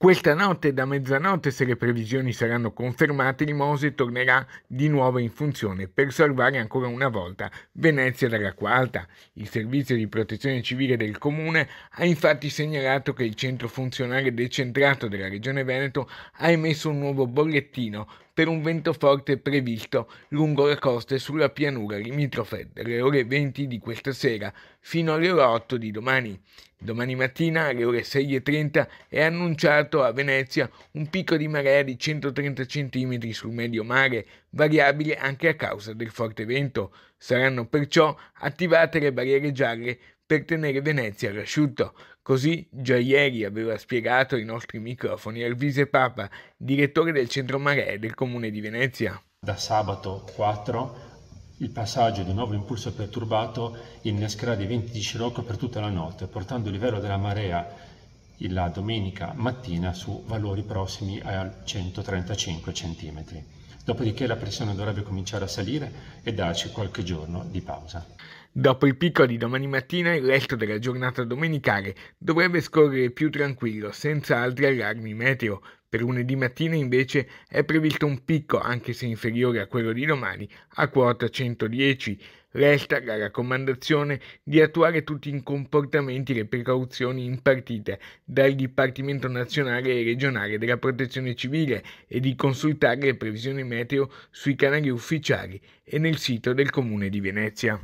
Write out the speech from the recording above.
Questa notte da mezzanotte, se le previsioni saranno confermate, il Mose tornerà di nuovo in funzione per salvare ancora una volta Venezia dall'acqua alta. Il servizio di protezione civile del comune ha infatti segnalato che il centro funzionale decentrato della regione Veneto ha emesso un nuovo bollettino per un vento forte previsto lungo la costa e sulla pianura limitrofe dalle ore 20 di questa sera fino alle ore 8 di domani. Domani mattina alle ore 6.30 è annunciato a Venezia un picco di marea di 130 cm sul medio mare, variabile anche a causa del forte vento. Saranno perciò attivate le barriere gialle per tenere Venezia all'asciutto. Così già ieri aveva spiegato ai nostri microfoni Alvise Papa, direttore del centro marea del comune di Venezia. Da sabato 4 il passaggio di un nuovo impulso perturbato innescherà dei venti di scirocco per tutta la notte, portando il livello della marea la domenica mattina su valori prossimi a 135 cm. Dopodiché la pressione dovrebbe cominciare a salire e darci qualche giorno di pausa. Dopo il picco di domani mattina, il resto della giornata domenicale dovrebbe scorrere più tranquillo, senza altri allarmi meteo, per lunedì mattina invece è previsto un picco, anche se inferiore a quello di domani, a quota 110. Resta la raccomandazione di attuare tutti i comportamenti e le precauzioni impartite dal Dipartimento nazionale e regionale della protezione civile e di consultare le previsioni meteo sui canali ufficiali e nel sito del Comune di Venezia.